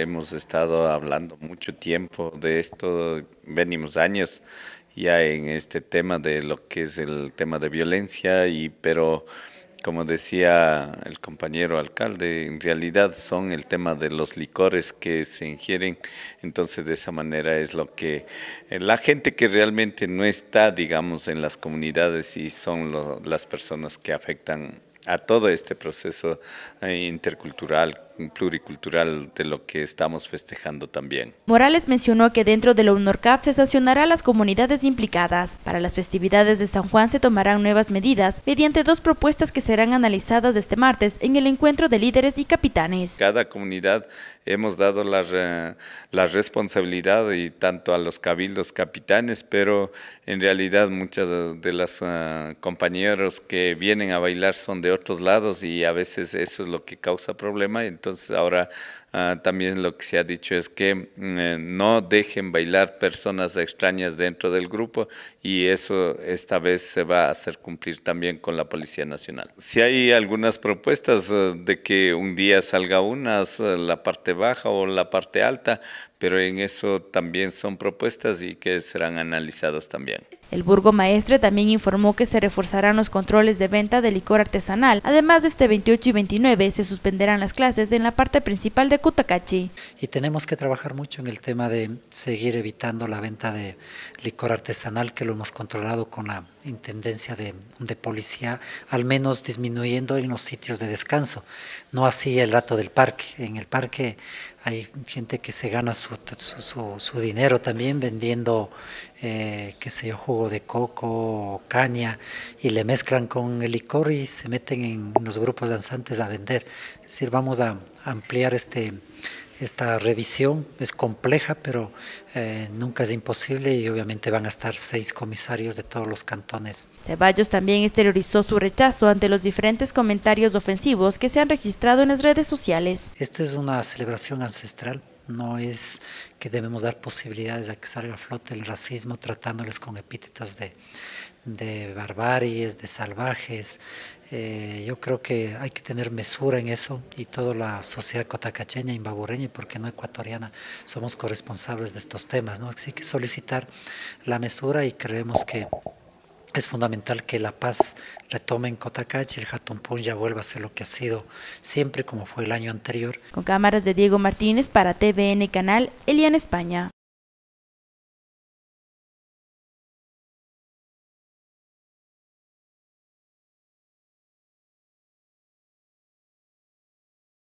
Hemos estado hablando mucho tiempo de esto, venimos años ya en este tema de lo que es el tema de violencia, y pero como decía el compañero alcalde, en realidad son el tema de los licores que se ingieren, entonces de esa manera es lo que eh, la gente que realmente no está, digamos, en las comunidades y son las personas que afectan a todo este proceso eh, intercultural, pluricultural de lo que estamos festejando también. Morales mencionó que dentro de la UNORCAP se sancionará a las comunidades implicadas. Para las festividades de San Juan se tomarán nuevas medidas mediante dos propuestas que serán analizadas este martes en el encuentro de líderes y capitanes. Cada comunidad hemos dado la, responsabilidad y tanto a los cabildos capitanes, pero en realidad muchas de las ah, compañeros que vienen a bailar son de otros lados y a veces eso es lo que causa problema. Entonces ahora ah, también lo que se ha dicho es que mm, eh, no dejen bailar personas extrañas dentro del grupo y eso esta vez se va a hacer cumplir también con la Policía Nacional. Si hay algunas propuestas ah, de que un día salga unas, la parte baja o en la parte alta, pero en eso también son propuestas y que serán analizados también. El burgo maestre también informó que se reforzarán los controles de venta de licor artesanal. Además de este 28 y 29 se suspenderán las clases en la parte principal de Cutacachi. Y tenemos que trabajar mucho en el tema de seguir evitando la venta de licor artesanal que lo hemos controlado con la intendencia de, policía, al menos disminuyendo en los sitios de descanso, no así el rato del parque. En el parque hay gente que se gana su, dinero también vendiendo, eh, qué sé yo, jugo de coco o caña y le mezclan con el licor y se meten en los grupos danzantes a vender. Es decir, vamos a ampliar este esta revisión es compleja, pero eh, nunca es imposible y obviamente van a estar seis comisarios de todos los cantones. Ceballos también exteriorizó su rechazo ante los diferentes comentarios ofensivos que se han registrado en las redes sociales. Esto es una celebración ancestral no es que debemos dar posibilidades a que salga a flote el racismo tratándoles con epítetos de, de barbaries, de salvajes. Eh, yo creo que hay que tener mesura en eso y toda la sociedad cotacacheña, imbabureña y no ecuatoriana somos corresponsables de estos temas. ¿no? Así que solicitar la mesura y creemos que es fundamental que la paz retome en Cotacachi, el Jatumpún ya vuelva a ser lo que ha sido siempre como fue el año anterior. Con cámaras de Diego Martínez para TVN Canal, Elian España.